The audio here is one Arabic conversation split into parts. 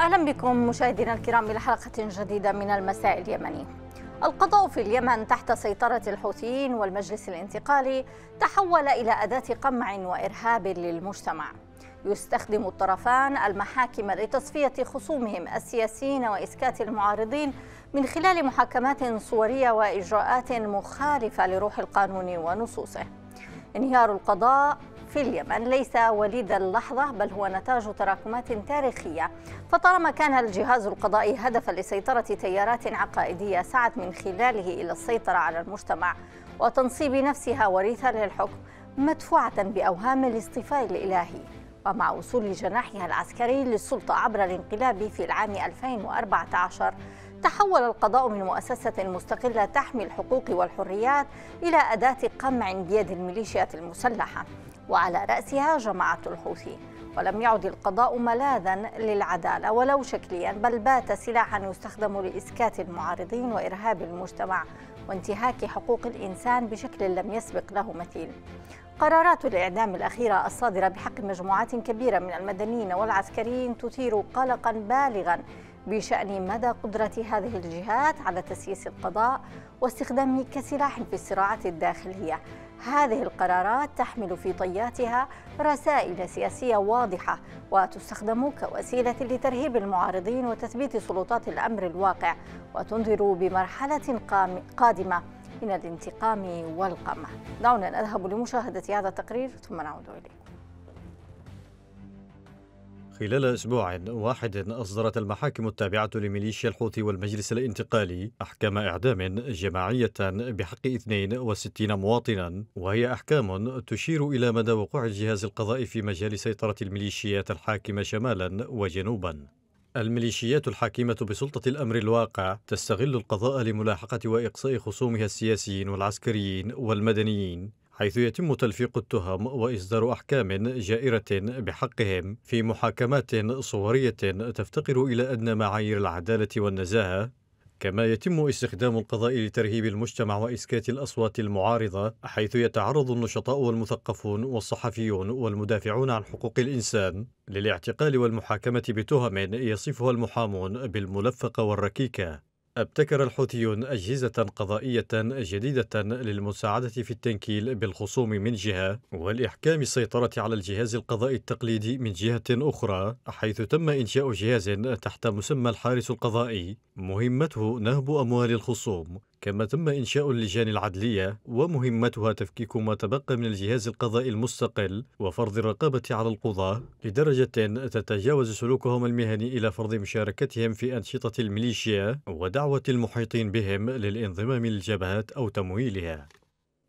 أهلا بكم مشاهدينا الكرام إلى حلقة جديدة من المساء اليمني القضاء في اليمن تحت سيطرة الحوثيين والمجلس الانتقالي تحول إلى أداة قمع وإرهاب للمجتمع يستخدم الطرفان المحاكم لتصفية خصومهم السياسيين وإسكات المعارضين من خلال محاكمات صورية وإجراءات مخالفة لروح القانون ونصوصه انهيار القضاء في اليمن ليس وليد اللحظة بل هو نتاج تراكمات تاريخية فطالما كان الجهاز القضائي هدفا لسيطرة تيارات عقائدية سعت من خلاله إلى السيطرة على المجتمع وتنصيب نفسها وريثا للحكم مدفوعة بأوهام الاصطفاء الإلهي ومع وصول جناحها العسكري للسلطة عبر الانقلاب في العام 2014 تحول القضاء من مؤسسة مستقلة تحمي الحقوق والحريات إلى أداة قمع بيد الميليشيات المسلحة وعلى رأسها جماعة الحوثي ولم يعد القضاء ملاذا للعدالة ولو شكليا بل بات سلاحا يستخدم لإسكات المعارضين وإرهاب المجتمع وانتهاك حقوق الإنسان بشكل لم يسبق له مثيل قرارات الإعدام الأخيرة الصادرة بحق مجموعات كبيرة من المدنيين والعسكريين تثير قلقا بالغا بشأن مدى قدرة هذه الجهات على تسييس القضاء واستخدامه كسلاح في الصراعات الداخلية هذه القرارات تحمل في طياتها رسائل سياسية واضحة وتستخدم كوسيلة لترهيب المعارضين وتثبيت سلطات الأمر الواقع وتنذر بمرحلة قادمة من الانتقام والقمع دعونا نذهب لمشاهدة هذا التقرير ثم نعود إليه خلال أسبوع واحد أصدرت المحاكم التابعة لميليشيا الحوثي والمجلس الانتقالي أحكام إعدام جماعية بحق 62 مواطنا وهي أحكام تشير إلى مدى وقوع الجهاز القضائي في مجال سيطرة الميليشيات الحاكمة شمالا وجنوبا الميليشيات الحاكمة بسلطة الأمر الواقع تستغل القضاء لملاحقة وإقصاء خصومها السياسيين والعسكريين والمدنيين حيث يتم تلفيق التهم وإصدار أحكام جائرة بحقهم في محاكمات صورية تفتقر إلى أدنى معايير العدالة والنزاهة كما يتم استخدام القضاء لترهيب المجتمع وإسكات الأصوات المعارضة حيث يتعرض النشطاء والمثقفون والصحفيون والمدافعون عن حقوق الإنسان للاعتقال والمحاكمة بتهم يصفها المحامون بالملفقة والركيكة ابتكر الحوثيون أجهزة قضائية جديدة للمساعدة في التنكيل بالخصوم من جهة والإحكام السيطرة على الجهاز القضائي التقليدي من جهة أخرى حيث تم إنشاء جهاز تحت مسمى الحارس القضائي مهمته نهب أموال الخصوم كما تم إنشاء اللجان العدلية ومهمتها تفكيك ما تبقى من الجهاز القضائي المستقل وفرض الرقابة على القضاة لدرجة تتجاوز سلوكهم المهني إلى فرض مشاركتهم في أنشطة الميليشيا ودعوة المحيطين بهم للانضمام للجبهات أو تمويلها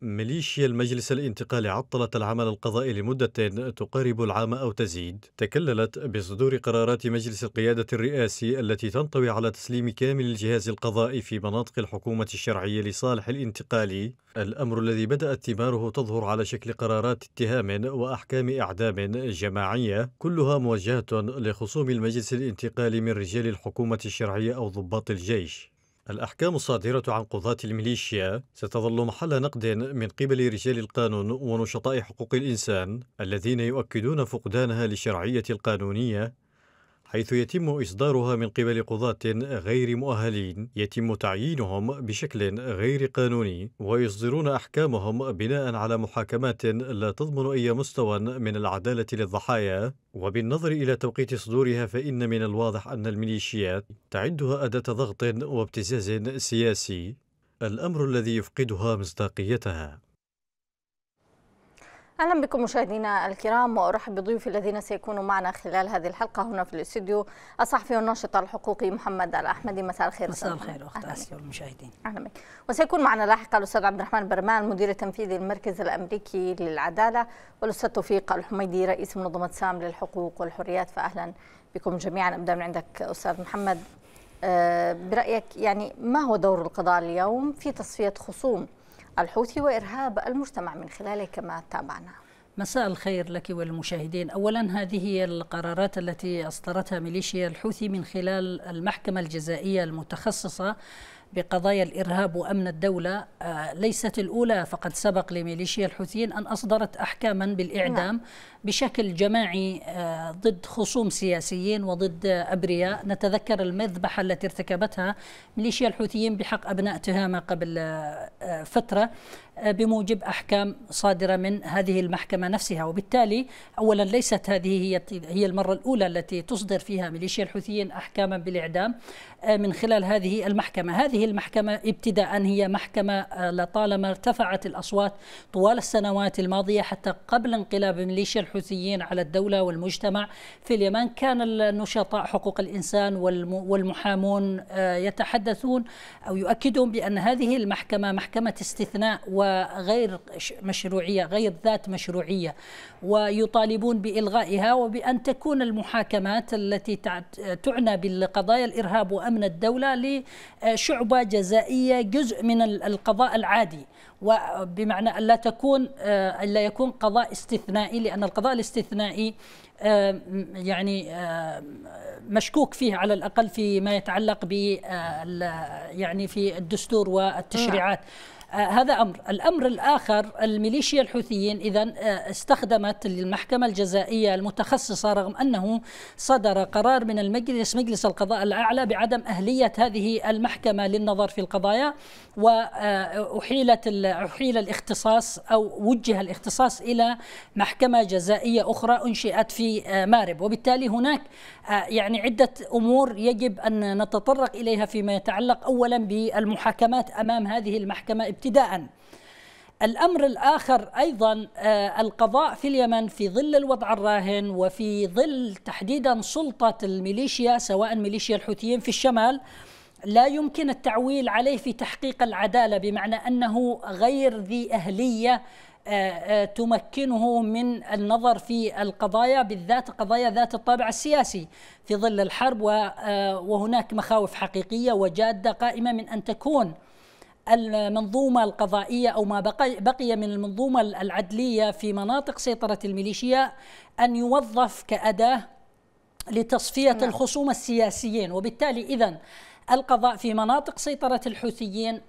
ميليشيا المجلس الانتقالي عطلت العمل القضائي لمدة تقارب العام أو تزيد تكللت بصدور قرارات مجلس القيادة الرئاسي التي تنطوي على تسليم كامل الجهاز القضائي في مناطق الحكومة الشرعية لصالح الانتقالي الأمر الذي بدأت ثماره تظهر على شكل قرارات اتهام وأحكام إعدام جماعية كلها موجهة لخصوم المجلس الانتقالي من رجال الحكومة الشرعية أو ضباط الجيش الأحكام الصادرة عن قضاة الميليشيا ستظل محل نقد من قبل رجال القانون ونشطاء حقوق الإنسان الذين يؤكدون فقدانها للشرعية القانونية حيث يتم إصدارها من قبل قضاة غير مؤهلين يتم تعيينهم بشكل غير قانوني ويصدرون أحكامهم بناء على محاكمات لا تضمن أي مستوى من العدالة للضحايا وبالنظر إلى توقيت صدورها فإن من الواضح أن الميليشيات تعدها أداة ضغط وابتزاز سياسي الأمر الذي يفقدها مصداقيتها اهلا بكم مشاهدينا الكرام وارحب بضيوفي الذين سيكونوا معنا خلال هذه الحلقه هنا في الاستوديو الصحفي والناشط الحقوقي محمد الاحمدي مساء الخير مساء الخير اخت اسيا والمشاهدين اهلا بك وسيكون معنا لاحقا الاستاذ عبد الرحمن برمان المدير التنفيذي للمركز الامريكي للعداله والاستاذ توفيق الحميدي رئيس منظمه سام للحقوق والحريات فاهلا بكم جميعا ابدا من عندك استاذ محمد آه، برأيك يعني ما هو دور القضاء اليوم في تصفية خصوم الحوثي وإرهاب المجتمع من خلاله كما تابعنا مساء الخير لك والمشاهدين أولا هذه القرارات التي أصدرتها ميليشيا الحوثي من خلال المحكمة الجزائية المتخصصة بقضايا الإرهاب وأمن الدولة آه، ليست الأولى فقد سبق لميليشيا الحوثيين أن أصدرت أحكاما بالإعدام نعم. بشكل جماعي آه، ضد خصوم سياسيين وضد أبرياء نتذكر المذبحة التي ارتكبتها ميليشيا الحوثيين بحق أبناء تهامة قبل آه، فترة آه، بموجب أحكام صادرة من هذه المحكمة نفسها وبالتالي أولا ليست هذه هي هي المرة الأولى التي تصدر فيها ميليشيا الحوثيين أحكاما بالإعدام من خلال هذه المحكمة هذه المحكمة ابتداء هي محكمة لطالما ارتفعت الأصوات طوال السنوات الماضية حتى قبل انقلاب ميليشيا الحوثيين على الدولة والمجتمع في اليمن كان النشطاء حقوق الإنسان والمحامون آه، يتحدثون أو يؤكدون بأن هذه المحكمة محكمة استثناء وغير مشروعية غير ذات مشروعية ويطالبون بإلغائها وبأن تكون المحاكمات التي تعنى بالقضايا الإرهاب وأمن الدولة لشعبة جزائية جزء من القضاء العادي وبمعنى ألا تكون ألا آه، يكون قضاء استثنائي لأن القضاء الاستثنائي آه، يعني آه، مشكوك فيه على الأقل فيما يتعلق ب يعني في الدستور والتشريعات نعم. هذا أمر الأمر الآخر الميليشيا الحوثيين إذا آه، استخدمت المحكمة الجزائية المتخصصة رغم أنه صدر قرار من المجلس مجلس القضاء الأعلى بعدم أهلية هذه المحكمة للنظر في القضايا وأحيلت آه، أحيل الاختصاص أو وجه الاختصاص إلى محكمة جزائية أخرى أنشئت في آه، مارب وبالتالي هناك يعني عدة أمور يجب أن نتطرق إليها فيما يتعلق أولا بالمحاكمات أمام هذه المحكمة ابتداء الامر الاخر ايضا آه، القضاء في اليمن في ظل الوضع الراهن وفي ظل تحديدا سلطه الميليشيا سواء ميليشيا الحوثيين في الشمال لا يمكن التعويل عليه في تحقيق العداله بمعنى انه غير ذي اهليه آه، آه، تمكنه من النظر في القضايا بالذات قضايا ذات الطابع السياسي في ظل الحرب وهناك مخاوف حقيقيه وجاده قائمه من ان تكون المنظومة القضائية أو ما بقي, بقي من المنظومة العدلية في مناطق سيطرة الميليشيا أن يوظف كأداة لتصفية نعم. الخصوم السياسيين وبالتالي إذا القضاء في مناطق سيطرة الحوثيين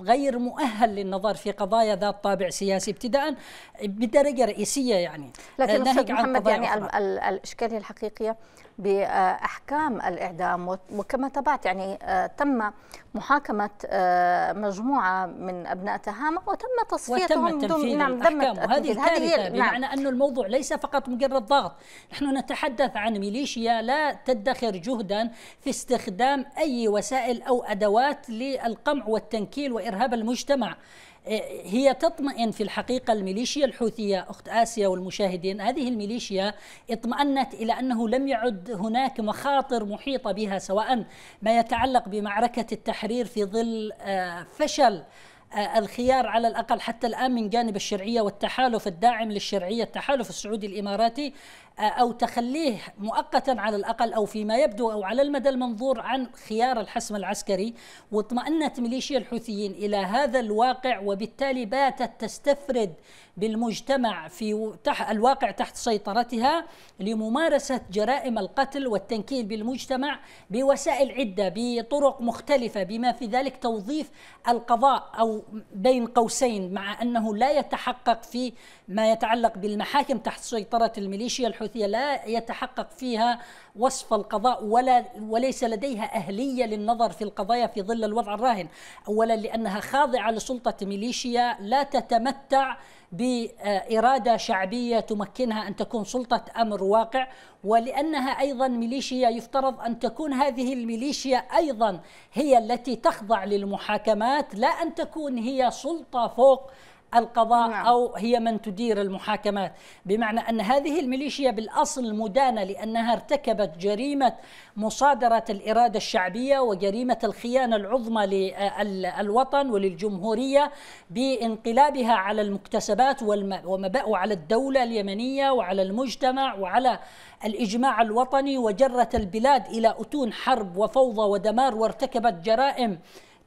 غير مؤهل للنظر في قضايا ذات طابع سياسي ابتداء بدرجه رئيسيه يعني لكن ناهيك عن محمد يعني الاشكاليه الحقيقيه باحكام الاعدام وكما تبعت يعني آه، تم محاكمه آه، مجموعه من ابناء تهامه وتم تصفيتهم وتم تنفيذ نعم الاحكام وهذه الكارثه نعم. بمعنى نعم. انه الموضوع ليس فقط مجرد ضغط نحن نتحدث عن ميليشيا لا تدخر جهدا في استخدام اي وسائل او ادوات للقمع والتنكيل التنكيل وإرهاب المجتمع آه، هي تطمئن في الحقيقة الميليشيا الحوثية أخت آسيا والمشاهدين هذه الميليشيا اطمأنت إلى أنه لم يعد هناك مخاطر محيطة بها سواء ما يتعلق بمعركة التحرير في ظل آه، فشل آه، الخيار على الأقل حتى الآن من جانب الشرعية والتحالف الداعم للشرعية التحالف السعودي الإماراتي أو تخليه مؤقتا على الأقل أو فيما يبدو أو على المدى المنظور عن خيار الحسم العسكري واطمأنت ميليشيا الحوثيين إلى هذا الواقع وبالتالي باتت تستفرد بالمجتمع في الواقع تحت سيطرتها لممارسة جرائم القتل والتنكيل بالمجتمع بوسائل عدة بطرق مختلفة بما في ذلك توظيف القضاء أو بين قوسين مع أنه لا يتحقق في ما يتعلق بالمحاكم تحت سيطرة الميليشيا الحوثيين البحوثية لا يتحقق فيها وصف القضاء ولا وليس لديها أهلية للنظر في القضايا في ظل الوضع الراهن أولا لأنها خاضعة لسلطة ميليشيا لا تتمتع بإرادة شعبية تمكنها أن تكون سلطة أمر واقع ولأنها أيضا ميليشيا يفترض أن تكون هذه الميليشيا أيضا هي التي تخضع للمحاكمات لا أن تكون هي سلطة فوق القضاء نعم. أو هي من تدير المحاكمات بمعنى أن هذه الميليشيا بالأصل مدانة لأنها ارتكبت جريمة مصادرة الإرادة الشعبية وجريمة الخيانة العظمى للوطن وللجمهورية بانقلابها على المكتسبات وعلى الدولة اليمنية وعلى المجتمع وعلى الإجماع الوطني وجرت البلاد إلى أتون حرب وفوضى ودمار وارتكبت جرائم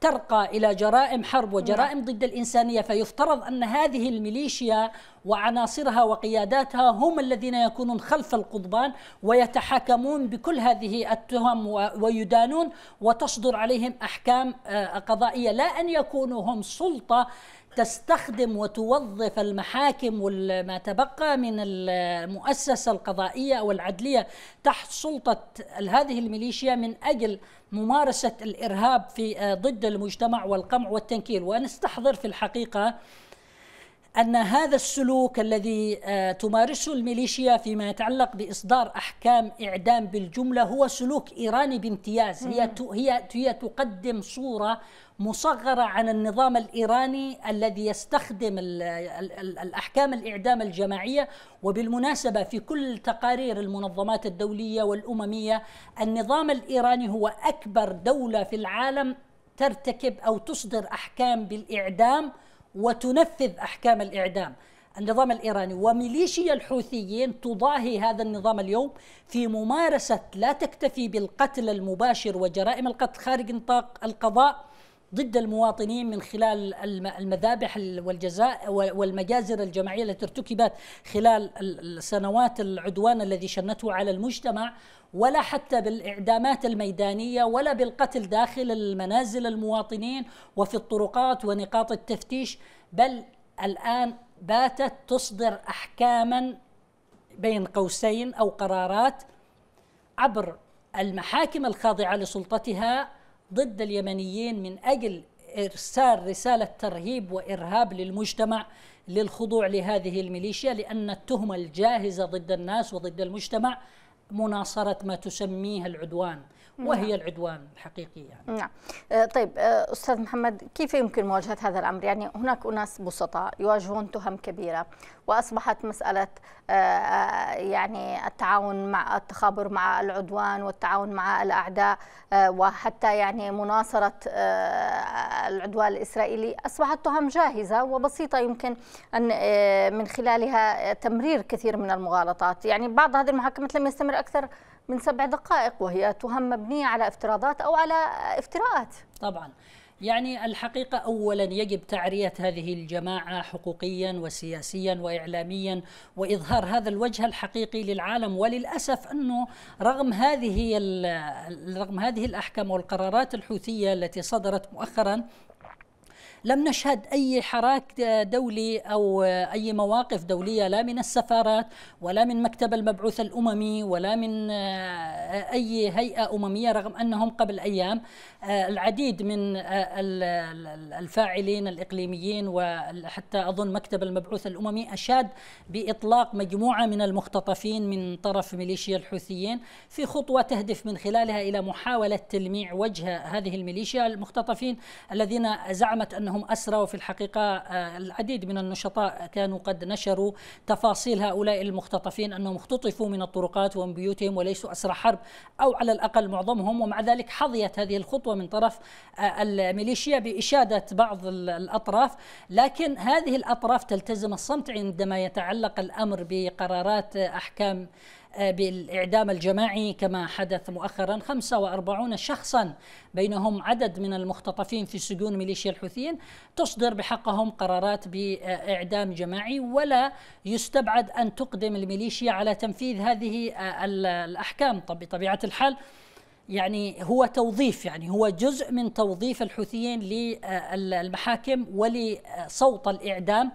ترقى إلى جرائم حرب نعم. وجرائم ضد الإنسانية فيفترض أن هذه الميليشيا وعناصرها وقياداتها هم الذين يكونون خلف القضبان ويتحاكمون بكل هذه التهم ويدانون وتصدر عليهم أحكام آه، قضائية لا أن يكونوا هم سلطة تستخدم وتوظف المحاكم وما تبقى من المؤسسة القضائية أو العدلية تحت سلطة هذه الميليشيا من أجل ممارسة الإرهاب في آه، ضد المجتمع والقمع والتنكيل ونستحضر في الحقيقة أن هذا السلوك الذي آه، تمارسه الميليشيا فيما يتعلق بإصدار أحكام إعدام بالجملة هو سلوك إيراني بامتياز هي هي هي تقدم صورة مصغرة عن النظام الإيراني الذي يستخدم الأحكام الإعدام الجماعية وبالمناسبة في كل تقارير المنظمات الدولية والأممية النظام الإيراني هو أكبر دولة في العالم ترتكب أو تصدر أحكام بالإعدام وتنفذ أحكام الإعدام النظام الإيراني وميليشيا الحوثيين تضاهي هذا النظام اليوم في ممارسة لا تكتفي بالقتل المباشر وجرائم القتل خارج نطاق القضاء ضد المواطنين من خلال المذابح والجزاء والمجازر الجماعيه التي ارتكبت خلال سنوات العدوان الذي شنته على المجتمع ولا حتى بالاعدامات الميدانيه ولا بالقتل داخل المنازل المواطنين وفي الطرقات ونقاط التفتيش بل الان باتت تصدر احكاما بين قوسين او قرارات عبر المحاكم الخاضعه لسلطتها ضد اليمنيين من اجل ارسال رساله ترهيب وارهاب للمجتمع للخضوع لهذه الميليشيا لان التهمه الجاهزه ضد الناس وضد المجتمع مناصره ما تسميه العدوان وهي نعم. العدوان الحقيقي يعني. نعم آه، طيب آه، استاذ محمد كيف يمكن مواجهه هذا الامر يعني هناك اناس بسطاء يواجهون تهم كبيره واصبحت مساله آه، يعني التعاون مع التخابر مع العدوان والتعاون مع الاعداء وحتى يعني مناصره العدوان الاسرائيلي اصبحت تهم جاهزه وبسيطه يمكن ان من خلالها تمرير كثير من المغالطات يعني بعض هذه المحاكمات لم يستمر اكثر من سبع دقائق وهي تهم مبنية على افتراضات أو على افتراءات طبعا يعني الحقيقة أولا يجب تعرية هذه الجماعة حقوقيا وسياسيا وإعلاميا وإظهار هذا الوجه الحقيقي للعالم وللأسف أنه رغم هذه رغم هذه الأحكام والقرارات الحوثية التي صدرت مؤخرا لم نشهد أي حراك دولي أو أي مواقف دولية لا من السفارات ولا من مكتب المبعوث الأممي ولا من آه، أي هيئة أممية رغم أنهم قبل أيام آه، العديد من آه، الفاعلين الإقليميين وحتى أظن مكتب المبعوث الأممي أشاد بإطلاق مجموعة من المختطفين من طرف ميليشيا الحوثيين في خطوة تهدف من خلالها إلى محاولة تلميع وجه هذه الميليشيا المختطفين الذين زعمت أن أنهم اسرى وفي الحقيقة آه، العديد من النشطاء كانوا قد نشروا تفاصيل هؤلاء المختطفين أنهم اختطفوا من الطرقات ومن بيوتهم وليسوا أسرى حرب أو على الأقل معظمهم ومع ذلك حظيت هذه الخطوة من طرف آه، الميليشيا بإشادة بعض الأطراف لكن هذه الأطراف تلتزم الصمت عندما يتعلق الأمر بقرارات أحكام بالإعدام الجماعي كما حدث مؤخرا 45 شخصا بينهم عدد من المختطفين في سجون ميليشيا الحوثيين تصدر بحقهم قرارات بإعدام جماعي ولا يستبعد أن تقدم الميليشيا على تنفيذ هذه الأحكام طب بطبيعة الحال يعني هو توظيف يعني هو جزء من توظيف الحوثيين للمحاكم ولصوت الإعدام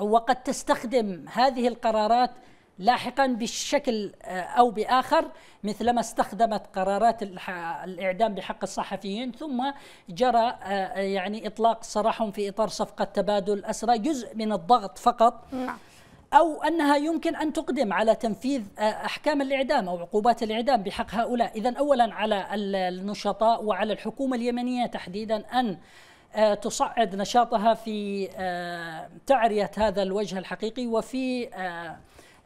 وقد تستخدم هذه القرارات لاحقا بشكل آه، او باخر مثلما استخدمت قرارات الاعدام بحق الصحفيين ثم جرى آه، آه، يعني اطلاق سراحهم في اطار صفقه تبادل اسرى جزء من الضغط فقط نعم. أو أنها يمكن أن تقدم على تنفيذ أحكام الإعدام أو عقوبات الإعدام بحق هؤلاء إذا أولا على النشطاء وعلى الحكومة اليمنية تحديدا أن تصعد نشاطها في تعرية هذا الوجه الحقيقي وفي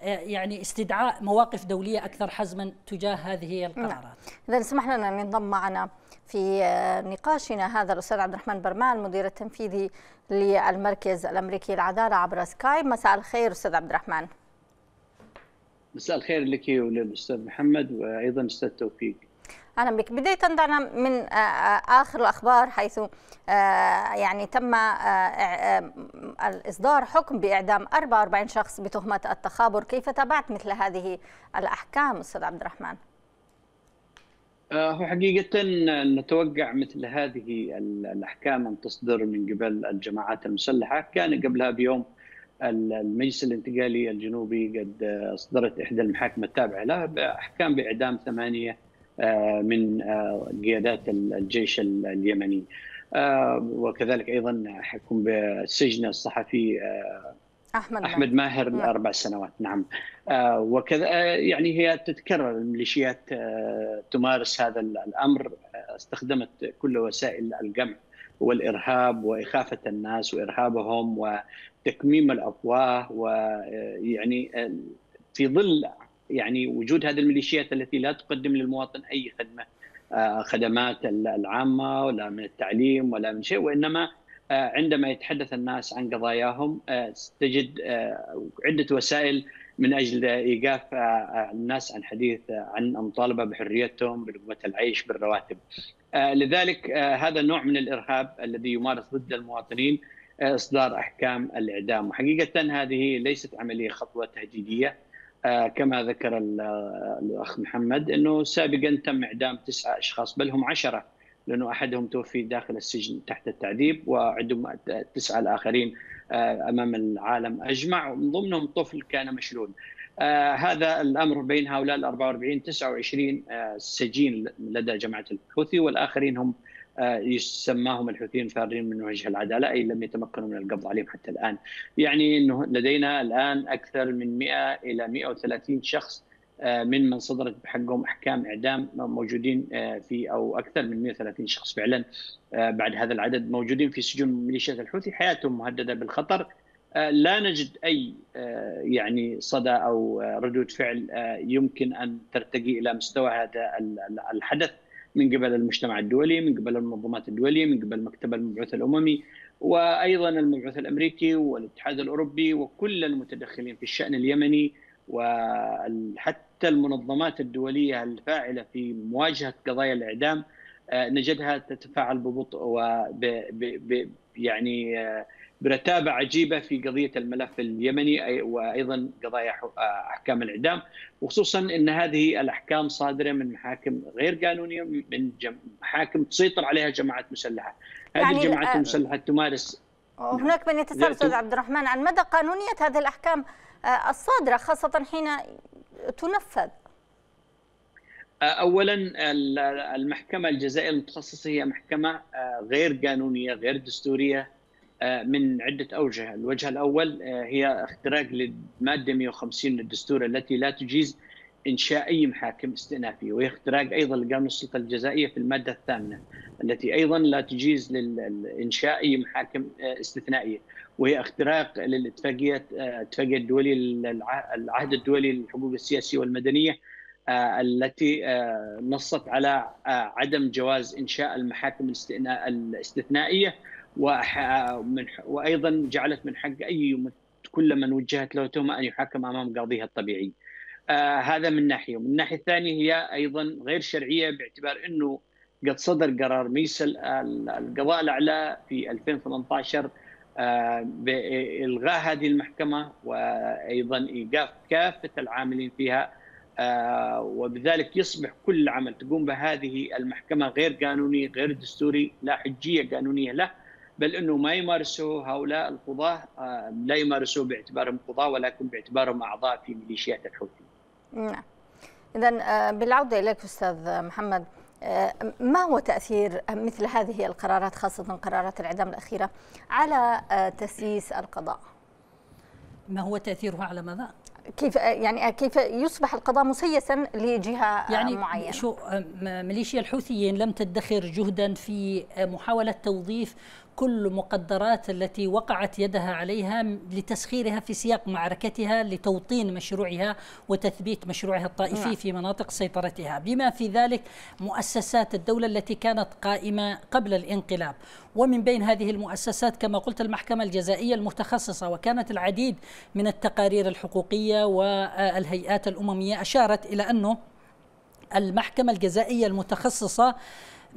يعني استدعاء مواقف دولية أكثر حزما تجاه هذه القرارات نعم. إذا سمح لنا أن ينضم معنا في آه، نقاشنا هذا الأستاذ عبد الرحمن برمان المدير التنفيذي للمركز الأمريكي للعدالة عبر سكايب مساء الخير أستاذ عبد الرحمن مساء الخير لك وللأستاذ محمد وأيضا أستاذ توفيق اهلا بك بدايه دعنا من آه، آه، اخر الاخبار حيث آه، يعني تم الاصدار حكم باعدام 44 شخص بتهمه التخابر كيف تابعت مثل هذه الاحكام استاذ عبد الرحمن هو حقيقة نتوقع مثل هذه الأحكام أن تصدر من قبل الجماعات المسلحة كان قبلها بيوم المجلس الانتقالي الجنوبي قد أصدرت إحدى المحاكم التابعة له بأحكام بإعدام ثمانية آه، من آه، قيادات الجيش اليمني آه، وكذلك ايضا حكم بالسجن الصحفي احمد احمد ماهر لاربع سنوات نعم وكذا يعني هي تتكرر الميليشيات تمارس هذا الامر استخدمت كل وسائل القمع والارهاب واخافه الناس وارهابهم وتكميم الافواه ويعني في ظل يعني وجود هذه الميليشيات التي لا تقدم للمواطن اي خدمه آه، خدمات العامه ولا من التعليم ولا من شيء وانما آه، عندما يتحدث الناس عن قضاياهم آه، تجد عده وسائل من اجل ايقاف الناس عن حديث عن المطالبه بحريتهم بلقمه العيش بالرواتب. لذلك هذا نوع من الارهاب الذي يمارس ضد المواطنين اصدار احكام الاعدام وحقيقه هذه ليست عمليه خطوه تهديديه آه، كما ذكر الاخ محمد انه سابقا تم اعدام تسعه اشخاص بل هم عشره لانه احدهم توفي داخل السجن تحت التعذيب وعندهم التسعه الاخرين آه، امام العالم اجمع ومن ضمنهم طفل كان مشلول. آه، هذا الامر بين هؤلاء ال 44 29 سجين لدى جماعه الحوثي والاخرين هم آه، يسماهم الحوثيين فارين من وجه العداله اي لم يتمكنوا من القبض عليهم حتى الان. يعني انه لدينا الان اكثر من 100 الى 130 شخص آه، من من صدرت بحقهم احكام اعدام موجودين آه، في او اكثر من 130 شخص فعلا بعد هذا العدد موجودين في سجون ميليشيات الحوثي حياتهم مهدده بالخطر لا نجد اي يعني صدى او ردود فعل يمكن ان ترتقي الى مستوى هذا الحدث من قبل المجتمع الدولي من قبل المنظمات الدولية من قبل مكتب المبعوث الأممي وأيضا المبعوث الأمريكي والاتحاد الأوروبي وكل المتدخلين في الشأن اليمني وحتى المنظمات الدولية الفاعلة في مواجهة قضايا الإعدام آه، نجدها تتفاعل ببطء و يعني آه، برتابه عجيبه في قضيه الملف اليمني وايضا قضايا آه، احكام الاعدام وخصوصا ان هذه الاحكام صادره من محاكم غير قانونيه من محاكم تسيطر عليها جماعات مسلحه هذه يعني آه، الجماعات المسلحه تمارس هناك من يتساءل استاذ عبد الرحمن عن مدى قانونيه هذه الاحكام آه، الصادره خاصه حين تنفذ اولا المحكمه الجزائيه المتخصصه هي محكمه غير قانونيه غير دستوريه آه، من عدة أوجه الوجه الأول آه، هي اختراق للمادة 150 للدستور التي لا تجيز إنشاء أي محاكم استئنافية وهي اختراق أيضا لقانون السلطة الجزائية في المادة الثامنة التي أيضا لا تجيز لإنشاء أي محاكم آه، استثنائية وهي اختراق للاتفاقية اتفاقية الدولي العهد الدولي للحقوق السياسية والمدنية التي نصت على عدم جواز إنشاء المحاكم الاستثنائية وايضا جعلت من حق اي كل من وجهت له تهمه ان يحاكم امام قاضيها الطبيعي. آه هذا من ناحيه، ومن الناحيه الثانيه هي ايضا غير شرعيه باعتبار انه قد صدر قرار ميس القضاء الاعلى في 2018 آه بالغاء هذه المحكمه وايضا ايقاف كافه العاملين فيها آه وبذلك يصبح كل عمل تقوم بهذه المحكمه غير قانوني غير دستوري لا حجيه قانونيه له بل انه ما يمارسوا هؤلاء القضاه آه، لا يمارسوا باعتبارهم قضاه ولكن باعتبارهم اعضاء في ميليشيات الحوثي. نعم. اذا آه، بالعوده اليك استاذ محمد آه، ما هو تاثير مثل هذه القرارات خاصه قرارات الاعدام الاخيره على تسييس القضاء؟ ما هو تاثيرها على ماذا؟ كيف يعني كيف يصبح القضاء مسيسا لجهه يعني معينه؟ شو ميليشيا الحوثيين لم تدخر جهدا في محاوله توظيف كل مقدرات التي وقعت يدها عليها لتسخيرها في سياق معركتها لتوطين مشروعها وتثبيت مشروعها الطائفي نعم. في مناطق سيطرتها بما في ذلك مؤسسات الدولة التي كانت قائمة قبل الانقلاب ومن بين هذه المؤسسات كما قلت المحكمة الجزائية المتخصصة وكانت العديد من التقارير الحقوقية والهيئات الأممية أشارت إلى أنه المحكمة الجزائية المتخصصة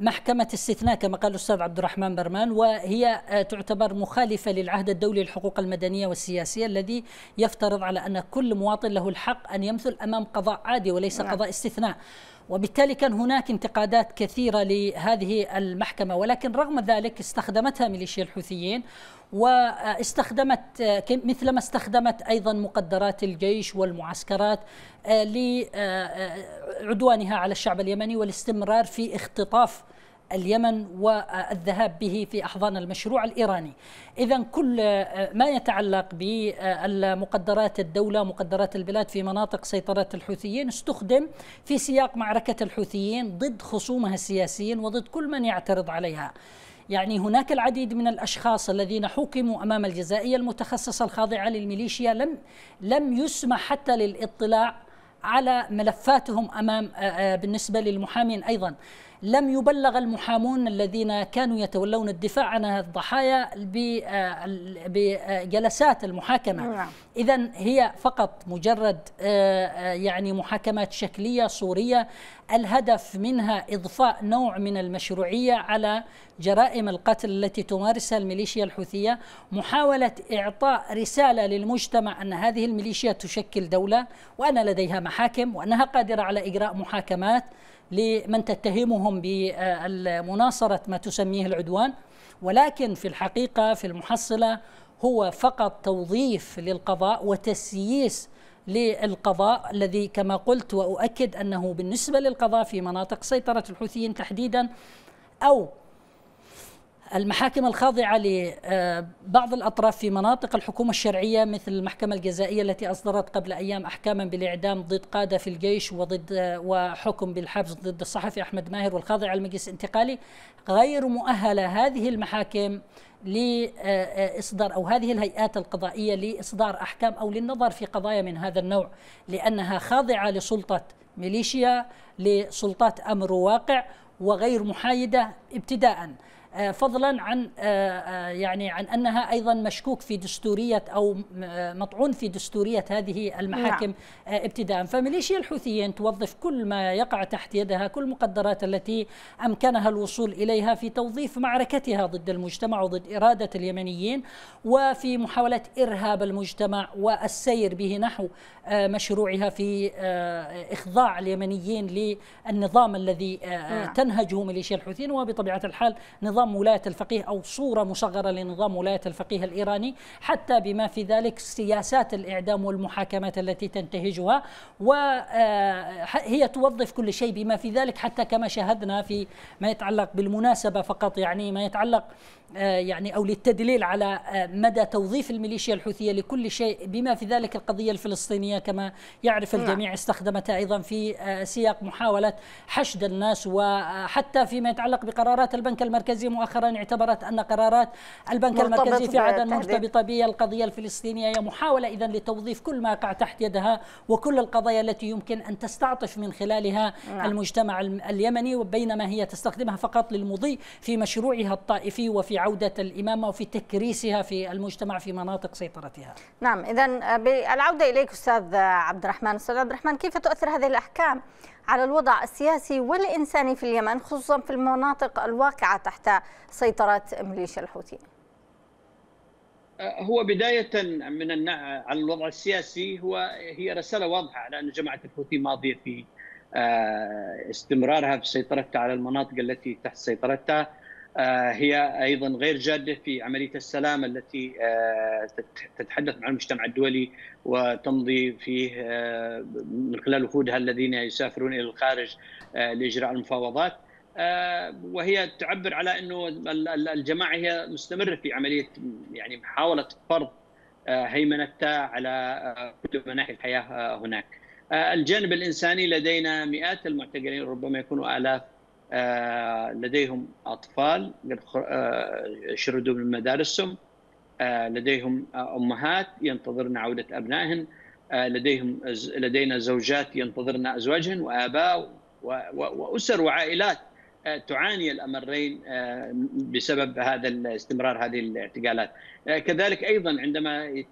محكمة استثناء كما قال الأستاذ عبد الرحمن برمان وهي آه، تعتبر مخالفة للعهد الدولي للحقوق المدنية والسياسية الذي يفترض على أن كل مواطن له الحق أن يمثل أمام قضاء عادي وليس نعم. قضاء استثناء وبالتالي كان هناك انتقادات كثيرة لهذه المحكمة ولكن رغم ذلك استخدمتها ميليشيا الحوثيين واستخدمت مثلما استخدمت ايضا مقدرات الجيش والمعسكرات آه، لعدوانها على الشعب اليمني والاستمرار في اختطاف اليمن والذهاب به في احضان المشروع الايراني. اذا كل آه، ما يتعلق بمقدرات الدوله، مقدرات البلاد في مناطق سيطره الحوثيين استخدم في سياق معركه الحوثيين ضد خصومها السياسيين وضد كل من يعترض عليها. يعني هناك العديد من الاشخاص الذين حكموا امام الجزائيه المتخصصه الخاضعه للميليشيا لم لم يسمح حتى للاطلاع على ملفاتهم امام آه، آه، بالنسبه للمحامين ايضا لم يبلغ المحامون الذين كانوا يتولون الدفاع عن الضحايا بجلسات آه، آه، المحاكمة نعم. إذا هي فقط مجرد آه، يعني محاكمات شكلية صورية الهدف منها إضفاء نوع من المشروعية على جرائم القتل التي تمارسها الميليشيا الحوثية محاولة إعطاء رسالة للمجتمع أن هذه الميليشيا تشكل دولة وأن لديها محاكم وأنها قادرة على إجراء محاكمات لمن تتهمهم بمناصرة ما تسميه العدوان ولكن في الحقيقة في المحصلة هو فقط توظيف للقضاء وتسييس للقضاء الذي كما قلت واؤكد انه بالنسبه للقضاء في مناطق سيطره الحوثيين تحديدا او المحاكم الخاضعة لبعض الأطراف في مناطق الحكومة الشرعية مثل المحكمة الجزائية التي أصدرت قبل أيام أحكاما بالإعدام ضد قادة في الجيش وضد وحكم بالحبس ضد الصحفي أحمد ماهر والخاضعة للمجلس الانتقالي غير مؤهلة هذه المحاكم لإصدار أو هذه الهيئات القضائية لإصدار أحكام أو للنظر في قضايا من هذا النوع لأنها خاضعة لسلطة ميليشيا لسلطات أمر واقع وغير محايدة ابتداءً آه، فضلا عن آه، آه، يعني عن انها ايضا مشكوك في دستوريه او مطعون في دستوريه هذه المحاكم نعم. ابتداء فميليشيا الحوثيين توظف كل ما يقع تحت يدها كل المقدرات التي امكنها الوصول اليها في توظيف معركتها ضد المجتمع وضد اراده اليمنيين وفي محاوله ارهاب المجتمع والسير به نحو مشروعها في اخضاع اليمنيين للنظام الذي نعم. تنهجه ميليشيا الحوثيين وبطبيعه الحال نظام نظام ولاية الفقيه أو صورة مصغرة لنظام ولاية الفقيه الإيراني حتى بما في ذلك سياسات الإعدام والمحاكمات التي تنتهجها وهي آه، توظف كل شيء بما في ذلك حتى كما شاهدنا في ما يتعلق بالمناسبة فقط يعني ما يتعلق آه، يعني أو للتدليل على آه، مدى توظيف الميليشيا الحوثية لكل شيء بما في ذلك القضية الفلسطينية كما يعرف نعم. الجميع استخدمتها أيضا في آه، سياق محاولة حشد الناس وحتى فيما يتعلق بقرارات البنك المركزي مؤخرا اعتبرت أن قرارات البنك المركزي في عدن مرتبطة بالقضية الفلسطينية هي محاولة إذا لتوظيف كل ما يقع تحت يدها وكل القضايا التي يمكن أن تستعطف من خلالها نعم. المجتمع اليمني بينما هي تستخدمها فقط للمضي في مشروعها الطائفي وفي عودة الإمامة وفي تكريسها في المجتمع في مناطق سيطرتها نعم إذا آه، بالعودة إليك أستاذ آه، عبد الرحمن أستاذ عبد الرحمن كيف تؤثر هذه الأحكام على الوضع السياسي والإنساني في اليمن خصوصا في المناطق الواقعة تحت سيطرة ميليشيا الحوثي آه، هو بداية من النع... على الوضع السياسي هو هي رسالة واضحة على أن جماعة الحوثي ماضية في استمرارها في سيطرتها على المناطق التي تحت سيطرتها آه، هي ايضا غير جاده في عمليه السلام التي آه، تتحدث مع المجتمع الدولي وتمضي فيه آه، من خلال وفودها الذين يسافرون الى الخارج لاجراء المفاوضات وهي تعبر على انه الجماعه هي مستمره في عمليه يعني محاوله فرض هيمنتها على كل مناحي الحياه هناك. الجانب الانساني لدينا مئات المعتقلين ربما يكونوا الاف آه، لديهم أطفال آه، شردوا من مدارسهم آه، لديهم أمهات ينتظرن عودة أبنائهن لديهم لدينا زوجات ينتظرن أزواجهن وآباء وأسر وعائلات تعاني الأمرين بسبب هذا استمرار هذه الاعتقالات كذلك أيضا عندما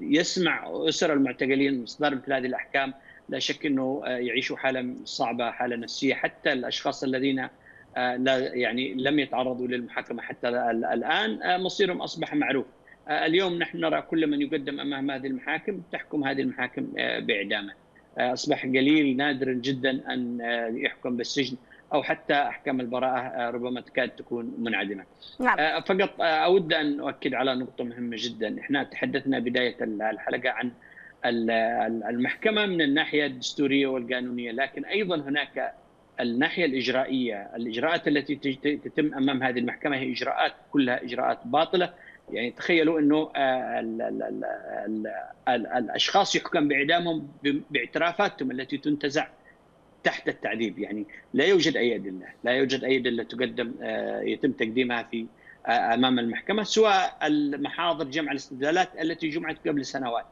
يسمع أسر المعتقلين إصدار مثل هذه الأحكام لا شك انه آه، يعيشوا حاله صعبه حاله نفسيه حتى الاشخاص الذين آه، لا يعني لم يتعرضوا للمحاكمه حتى الان آه، مصيرهم اصبح معروف اليوم نحن نرى كل من يقدم امام هذه المحاكم تحكم هذه المحاكم باعدامه اصبح قليل نادر جدا ان يحكم بالسجن او حتى احكام البراءه ربما تكاد تكون منعدمه. نعم. فقط اود ان اؤكد على نقطه مهمه جدا، احنا تحدثنا بدايه الحلقه عن المحكمه من الناحيه الدستوريه والقانونيه لكن ايضا هناك الناحيه الاجرائيه الاجراءات التي تتم امام هذه المحكمه هي اجراءات كلها اجراءات باطله يعني تخيلوا انه آه، الاشخاص يحكم باعدامهم باعترافاتهم التي تنتزع تحت التعذيب يعني لا يوجد اي ادله لا يوجد اي ادله تقدم آه، يتم تقديمها في آه، امام المحكمه سواء المحاضر جمع الاستدلالات التي جمعت قبل سنوات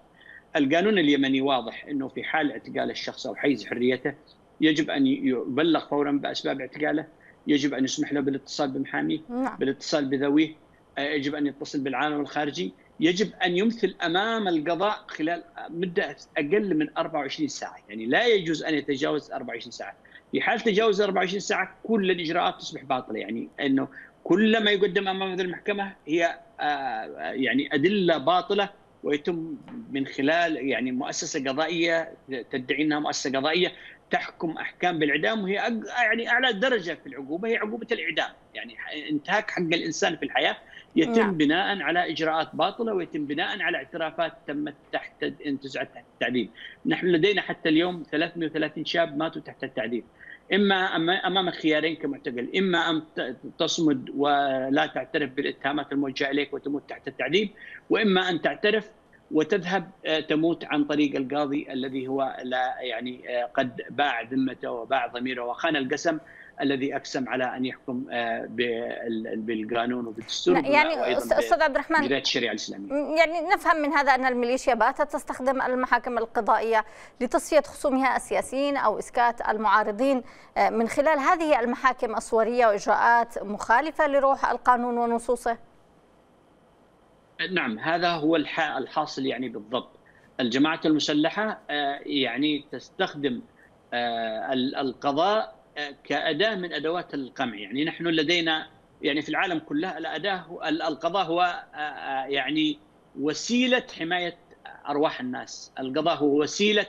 القانون اليمني واضح انه في حال اعتقال الشخص او حيز حريته يجب ان يبلغ فورا باسباب اعتقاله، يجب ان يسمح له بالاتصال بمحاميه، نعم. بالاتصال بذويه، يجب ان يتصل بالعالم الخارجي، يجب ان يمثل امام القضاء خلال مده اقل من 24 ساعه، يعني لا يجوز ان يتجاوز 24 ساعه. في حال تجاوز 24 ساعه كل الاجراءات تصبح باطله يعني انه كل ما يقدم امام المحكمه هي آه، يعني ادله باطله ويتم من خلال يعني مؤسسه قضائيه تدعي انها مؤسسه قضائيه تحكم احكام بالاعدام وهي يعني اعلى درجه في العقوبه هي عقوبه الاعدام، يعني انتهاك حق الانسان في الحياه يتم نعم. بناء على اجراءات باطله ويتم بناء على اعترافات تمت تحت انتزاع تحت التعذيب. نحن لدينا حتى اليوم 330 شاب ماتوا تحت التعذيب. اما امامك خيارين كمعتقل اما ان تصمد ولا تعترف بالاتهامات الموجهه اليك وتموت تحت التعذيب واما ان تعترف وتذهب آه، تموت عن طريق القاضي الذي هو لا يعني آه، قد باع ذمته وباع ضميره وخان القسم الذي اقسم على ان يحكم آه، بالقانون وبالدستور يعني استاذ عبد الرحمن الشريعه الاسلاميه يعني نفهم من هذا ان الميليشيا باتت تستخدم المحاكم القضائيه لتصفيه خصومها السياسيين او اسكات المعارضين آه، من خلال هذه المحاكم الصوريه واجراءات مخالفه لروح القانون ونصوصه نعم هذا هو الحاصل يعني بالضبط الجماعه المسلحه آه، يعني تستخدم القضاء كاداه من ادوات القمع يعني نحن لدينا يعني في العالم كله الاداه القضاء هو آه، آه، يعني وسيله حمايه ارواح الناس، القضاء هو وسيله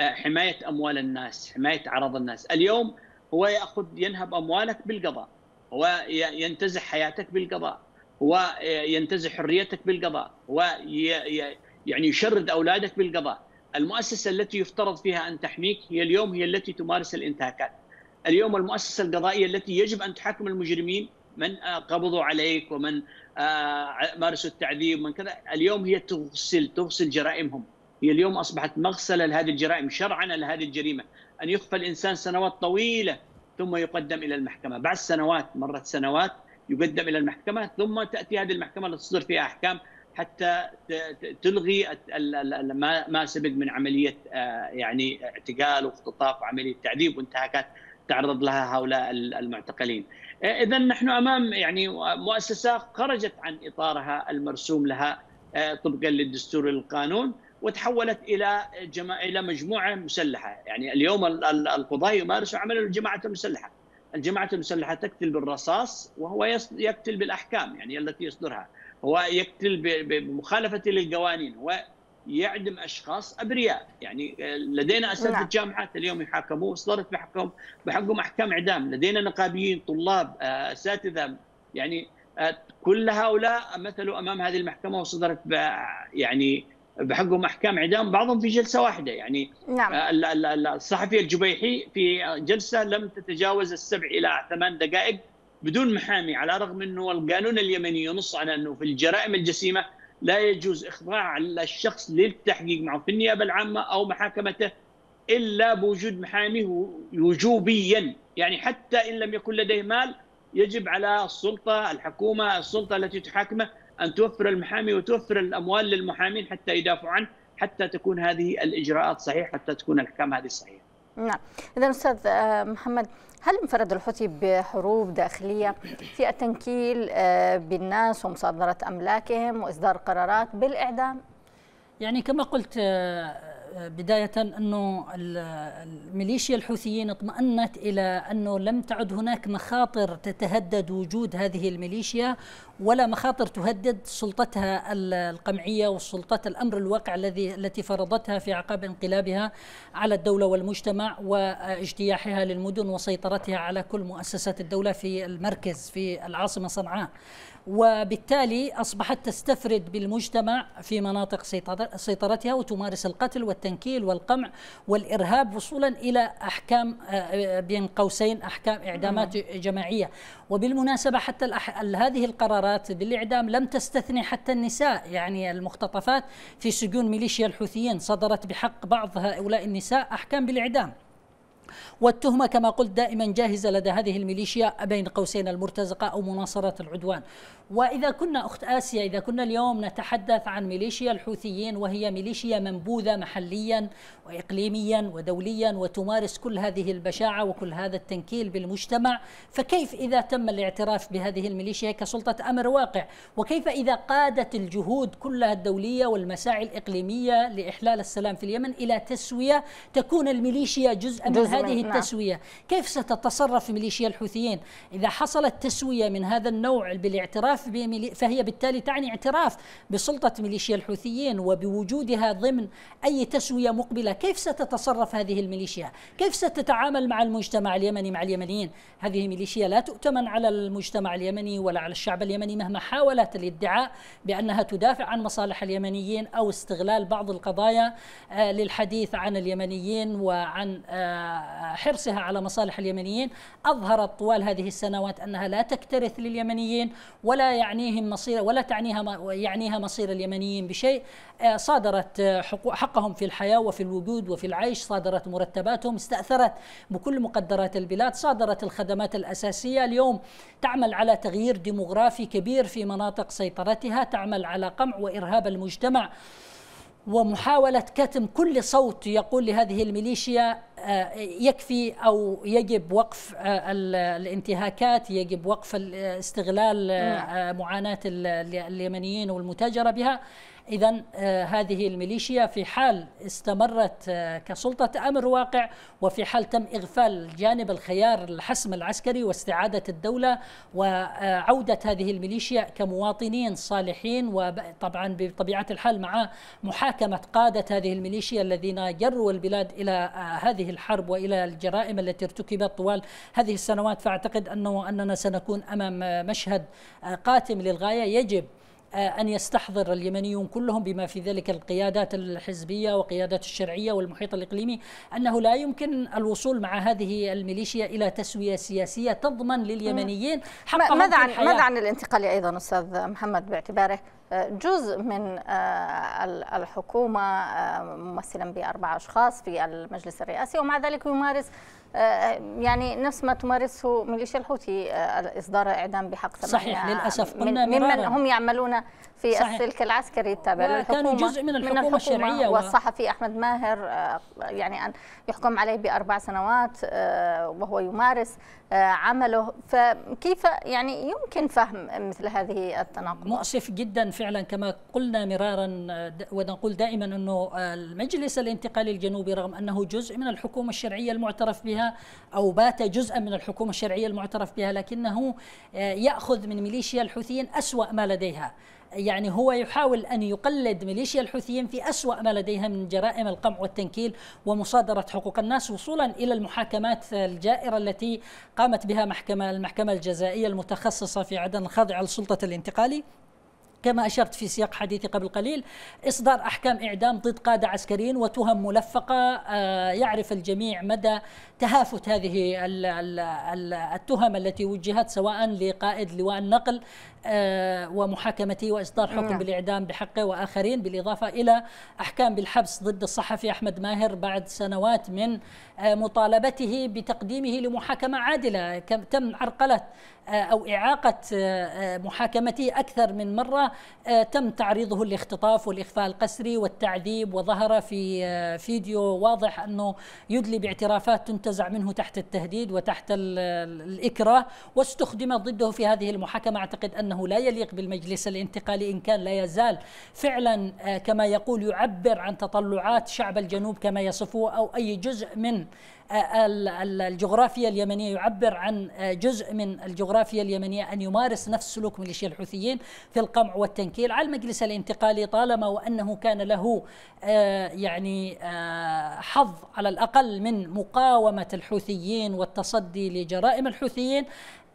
آه، حمايه اموال الناس، حمايه اعراض الناس، اليوم هو ياخذ ينهب اموالك بالقضاء، هو ينتزع حياتك بالقضاء، هو ينتزع حريتك بالقضاء، هو يعني يشرد اولادك بالقضاء، المؤسسه التي يفترض فيها ان تحميك هي اليوم هي التي تمارس الانتهاكات. اليوم المؤسسه القضائيه التي يجب ان تحاكم المجرمين من آه، قبضوا عليك ومن آه، مارسوا التعذيب ومن كذا اليوم هي تغسل تغسل جرائمهم هي اليوم اصبحت مغسله لهذه الجرائم شرعا لهذه الجريمه ان يخفى الانسان سنوات طويله ثم يقدم الى المحكمه بعد سنوات مرت سنوات يقدم الى المحكمه ثم تاتي هذه المحكمه لتصدر فيها احكام حتى تلغي ما سبق من عمليه آه، يعني اعتقال واختطاف وعمليه تعذيب وانتهاكات تعرض لها هؤلاء المعتقلين إيه، اذا نحن امام يعني مؤسسه خرجت عن اطارها المرسوم لها إيه، طبقا للدستور القانون وتحولت الى جما... الى مجموعه مسلحه، يعني اليوم القضاه يمارسوا عمل الجماعه المسلحه. الجماعه المسلحه تقتل بالرصاص وهو يقتل بالاحكام يعني التي يصدرها، هو يقتل بمخالفه للقوانين، هو يعدم اشخاص ابرياء يعني آه، لدينا اساتذه الجامعات نعم. اليوم يحاكموا وصدرت بحقهم بحقهم احكام اعدام لدينا نقابيين طلاب آه، اساتذه يعني آه، كل هؤلاء مثلوا امام هذه المحكمه وصدرت يعني بحقهم احكام اعدام بعضهم في جلسه واحده يعني نعم. الصحفي الجبيحي في جلسه لم تتجاوز السبع الى ثمان دقائق بدون محامي على الرغم انه القانون اليمني ينص على انه في الجرائم الجسيمه لا يجوز إخضاع الشخص للتحقيق معه في النيابة العامة أو محاكمته إلا بوجود محاميه وجوبيا يعني حتى إن لم يكن لديه مال يجب على السلطة الحكومة السلطة التي تحاكمه أن توفر المحامي وتوفر الأموال للمحامين حتى يدافعوا عنه حتى تكون هذه الإجراءات صحيحة حتى تكون الأحكام هذه صحيحة نعم إذا أستاذ آه، محمد هل انفرد الحوثي بحروب داخلية في التنكيل آه، بالناس ومصادرة أملاكهم وإصدار قرارات بالإعدام؟ يعني كما قلت آه، بداية أنه الميليشيا الحوثيين اطمأنت إلى أنه لم تعد هناك مخاطر تتهدد وجود هذه الميليشيا ولا مخاطر تهدد سلطتها القمعية والسلطة الأمر الواقع الذي التي فرضتها في عقاب انقلابها على الدولة والمجتمع واجتياحها للمدن وسيطرتها على كل مؤسسات الدولة في المركز في العاصمة صنعاء وبالتالي أصبحت تستفرد بالمجتمع في مناطق سيطرتها وتمارس القتل والتنكيل والقمع والإرهاب وصولا إلى أحكام آه، بين قوسين أحكام إعدامات نعم. جماعية وبالمناسبة حتى هذه القرارات بالإعدام لم تستثني حتى النساء يعني المختطفات في سجون ميليشيا الحوثيين صدرت بحق بعض هؤلاء النساء أحكام بالإعدام والتهمة كما قلت دائما جاهزة لدى هذه الميليشيا بين قوسين المرتزقة أو مناصرة العدوان وإذا كنا أخت آسيا إذا كنا اليوم نتحدث عن ميليشيا الحوثيين وهي ميليشيا منبوذة محليا وإقليميا ودوليا وتمارس كل هذه البشاعة وكل هذا التنكيل بالمجتمع فكيف إذا تم الاعتراف بهذه الميليشيا كسلطة أمر واقع وكيف إذا قادت الجهود كلها الدولية والمساعي الإقليمية لإحلال السلام في اليمن إلى تسوية تكون الميليشيا جزءا جزء من هذه من نعم. التسوية كيف ستتصرف ميليشيا الحوثيين إذا حصلت تسوية من هذا النوع بالاعتراف بميلي... فهي بالتالي تعني اعتراف بسلطة ميليشيا الحوثيين وبوجودها ضمن أي تسوية مقبلة كيف ستتصرف هذه الميليشيا كيف ستتعامل مع المجتمع اليمني مع اليمنيين هذه ميليشيا لا تؤتمن على المجتمع اليمني ولا على الشعب اليمني مهما حاولت الادعاء بأنها تدافع عن مصالح اليمنيين أو استغلال بعض القضايا آه، للحديث عن اليمنيين وعن آه، حرصها على مصالح اليمنيين أظهرت طوال هذه السنوات أنها لا تكترث لليمنيين ولا لا يعنيهم مصير ولا تعنيها يعنيها مصير اليمنيين بشيء آه، صادرت آه، حقهم في الحياة وفي الوجود وفي العيش صادرت مرتباتهم استأثرت بكل مقدرات البلاد صادرت الخدمات الأساسية اليوم تعمل على تغيير ديموغرافي كبير في مناطق سيطرتها تعمل على قمع وإرهاب المجتمع ومحاولة كتم كل صوت يقول لهذه الميليشيا آه، يكفي او يجب وقف آه، الانتهاكات يجب وقف استغلال آه، نعم. معاناه اليمنيين والمتاجره بها إذا آه، هذه الميليشيا في حال استمرت آه، كسلطة أمر واقع وفي حال تم إغفال جانب الخيار الحسم العسكري واستعادة الدولة وعودة هذه الميليشيا كمواطنين صالحين وطبعا بطبيعة الحال مع محاكمة قادة هذه الميليشيا الذين جروا البلاد إلى آه، هذه الحرب وإلى الجرائم التي ارتكبت طوال هذه السنوات فأعتقد أنه أننا سنكون أمام مشهد قاتم للغاية يجب آه، أن يستحضر اليمنيون كلهم بما في ذلك القيادات الحزبية وقيادات الشرعية والمحيط الإقليمي أنه لا يمكن الوصول مع هذه الميليشيا إلى تسوية سياسية تضمن لليمنيين حقهم ماذا عن ماذا عن الانتقالي أيضا أستاذ محمد باعتباره جزء من آه، الحكومة آه، ممثلا بأربع أشخاص في المجلس الرئاسي ومع ذلك يمارس آه، يعني نفس ما تمارسه ميليشيا الحوثي إصدار إعدام بحق صحيح للأسف قلنا ممن هم يعملون في صحيح. السلك العسكري التابع للحكومة كانوا جزء من الحكومة, من الحكومة الشرعية والصحفي أحمد ماهر آه، يعني أن يحكم عليه بأربع سنوات آه، وهو يمارس آه، عمله فكيف يعني يمكن فهم مثل هذه التناقضات مؤسف جدا فعلا كما قلنا مرارا ونقول دائما أنه المجلس الانتقالي الجنوبي رغم أنه جزء من الحكومة الشرعية المعترف بها أو بات جزءا من الحكومة الشرعية المعترف بها لكنه يأخذ من ميليشيا الحوثيين أسوأ ما لديها يعني هو يحاول أن يقلد ميليشيا الحوثيين في أسوأ ما لديها من جرائم القمع والتنكيل ومصادرة حقوق الناس وصولا إلى المحاكمات الجائرة التي قامت بها محكمة المحكمة الجزائية المتخصصة في عدن الخاضعة للسلطة الانتقالي كما أشرت في سياق حديثي قبل قليل إصدار أحكام إعدام ضد قادة عسكريين وتهم ملفقة آه، يعرف الجميع مدى تهافت هذه التهم التي وجهت سواء لقائد لواء النقل آه، ومحاكمته وإصدار حكم نعم. بالإعدام بحقه وآخرين بالإضافة إلى أحكام بالحبس ضد الصحفي أحمد ماهر بعد سنوات من آه، مطالبته بتقديمه لمحاكمة عادلة تم عرقلة أو إعاقة محاكمته أكثر من مرة آه، تم تعريضه للاختطاف والاخفاء القسري والتعذيب وظهر في آه، فيديو واضح انه يدلي باعترافات تنتزع منه تحت التهديد وتحت الاكراه واستخدم ضده في هذه المحاكمه اعتقد انه لا يليق بالمجلس الانتقالي ان كان لا يزال فعلا آه، كما يقول يعبر عن تطلعات شعب الجنوب كما يصفه او اي جزء من الجغرافيا اليمنية يعبر عن جزء من الجغرافيا اليمنية أن يمارس نفس سلوك ميليشيا الحوثيين في القمع والتنكيل على المجلس الانتقالي طالما وأنه كان له آه، يعني آه، حظ على الأقل من مقاومة الحوثيين والتصدي لجرائم الحوثيين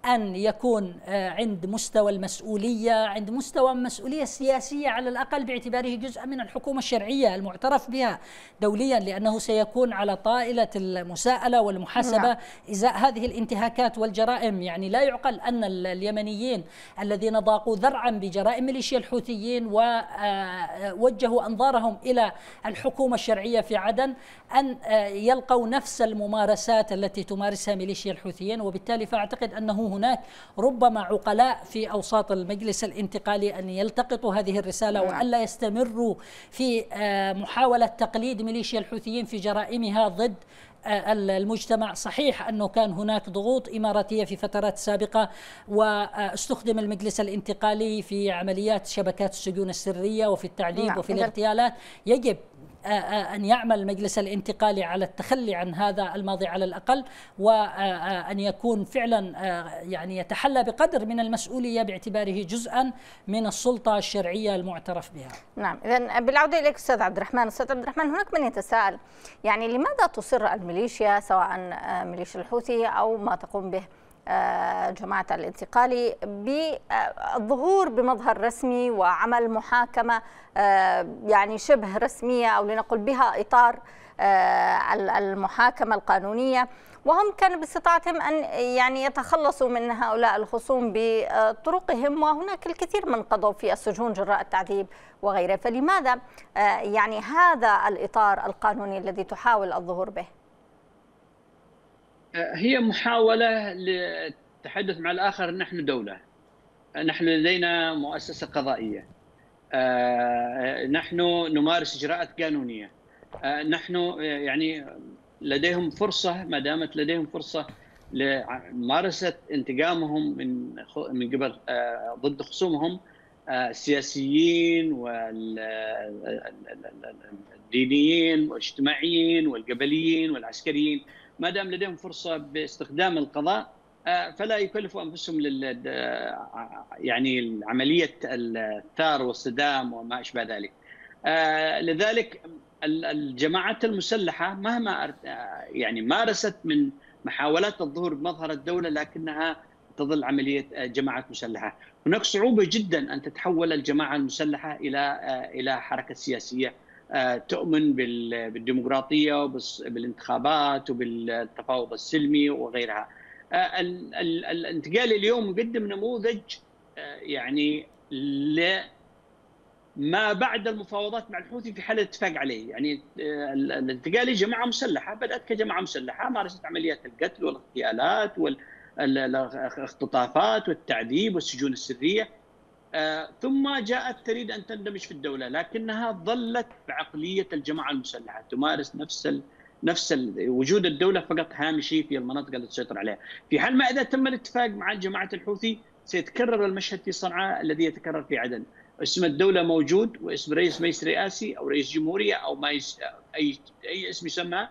أن يكون آه، عند مستوى المسؤولية عند مستوى مسؤولية سياسية على الأقل باعتباره جزء من الحكومة الشرعية المعترف بها دوليا لأنه سيكون على طائلة المساءلة والمحاسبة نعم. إزاء هذه الانتهاكات والجرائم يعني لا يعقل أن اليمنيين الذين ضاقوا ذرعا بجرائم ميليشيا الحوثيين ووجهوا آه، أنظارهم إلى الحكومة الشرعية في عدن أن آه، يلقوا نفس الممارسات التي تمارسها ميليشيا الحوثيين وبالتالي فأعتقد أنه هناك ربما عقلاء في أوساط المجلس الانتقالي أن يلتقطوا هذه الرسالة نعم. وألا يستمروا في آه، محاولة تقليد ميليشيا الحوثيين في جرائمها ضد آه، المجتمع صحيح أنه كان هناك ضغوط إماراتية في فترات سابقة واستخدم آه، المجلس الانتقالي في عمليات شبكات السجون السرية وفي التعذيب نعم. وفي الاغتيالات يجب آه، آه، أن يعمل المجلس الانتقالي على التخلي عن هذا الماضي على الأقل وأن آه، يكون فعلا يعني يتحلى بقدر من المسؤولية باعتباره جزءا من السلطة الشرعية المعترف بها نعم إذا بالعودة إليك أستاذ عبد الرحمن أستاذ عبد الرحمن هناك من يتساءل يعني لماذا تصر الميليشيا سواء ميليشيا الحوثي أو ما تقوم به آه، جماعة الانتقالي بالظهور آه، بمظهر رسمي وعمل محاكمة آه، يعني شبه رسمية أو لنقل بها إطار المحاكمة القانونية وهم كان باستطاعتهم أن يعني يتخلصوا من هؤلاء الخصوم بطرقهم وهناك الكثير من قضوا في السجون جراء التعذيب وغيره فلماذا يعني هذا الإطار القانوني الذي تحاول الظهور به؟ هي محاوله للتحدث مع الاخر نحن دوله نحن لدينا مؤسسه قضائيه آه، نحن نمارس اجراءات قانونيه آه، نحن يعني لديهم فرصه ما دامت لديهم فرصه لممارسه انتقامهم من من قبل آه، ضد خصومهم السياسيين والدينيين والاجتماعيين والقبليين والعسكريين ما دام لديهم فرصه باستخدام القضاء آه، فلا يكلفوا انفسهم لل آه، يعني عمليه الثار والصدام وما اشبه ذلك. آه، لذلك الجماعات المسلحه مهما يعني مارست من محاولات الظهور بمظهر الدوله لكنها تظل عمليه جماعات مسلحه. هناك صعوبه جدا ان تتحول الجماعه المسلحه الى الى حركه سياسيه آه، تؤمن بالديمقراطيه وبالانتخابات وبالتفاوض السلمي وغيرها. آه، الانتقال اليوم مقدم نموذج آه، يعني ل ما بعد المفاوضات مع الحوثي في حال اتفاق عليه، يعني الانتقال جماعه مسلحه بدات كجماعه مسلحه مارست عمليات القتل والاغتيالات والاختطافات والتعذيب والسجون السريه آه، ثم جاءت تريد ان تندمج في الدوله لكنها ظلت بعقليه الجماعه المسلحه تمارس نفس ال... نفس ال... وجود الدوله فقط هامشي في المناطق التي تسيطر عليها في حال ما اذا تم الاتفاق مع جماعه الحوثي سيتكرر المشهد في صنعاء الذي يتكرر في عدن اسم الدوله موجود واسم رئيس مجلس رئاسي او رئيس جمهوريه او ما يس... اي اي اسم يسمى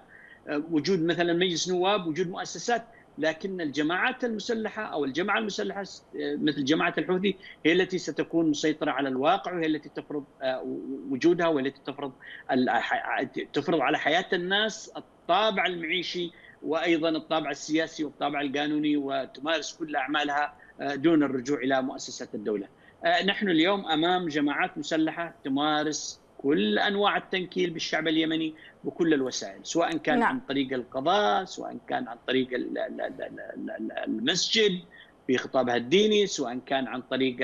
آه، وجود مثلا مجلس نواب وجود مؤسسات لكن الجماعات المسلحه او الجماعه المسلحه مثل جماعه الحوثي هي التي ستكون مسيطره على الواقع وهي التي تفرض آه، وجودها وهي التي تفرض آه، آه، تفرض على حياه الناس الطابع المعيشي وايضا الطابع السياسي والطابع القانوني وتمارس كل اعمالها دون الرجوع الى مؤسسات الدوله. نحن اليوم امام جماعات مسلحه تمارس كل انواع التنكيل بالشعب اليمني بكل الوسائل سواء كان نعم. عن طريق القضاء سواء كان عن طريق المسجد في خطابها الديني سواء كان عن طريق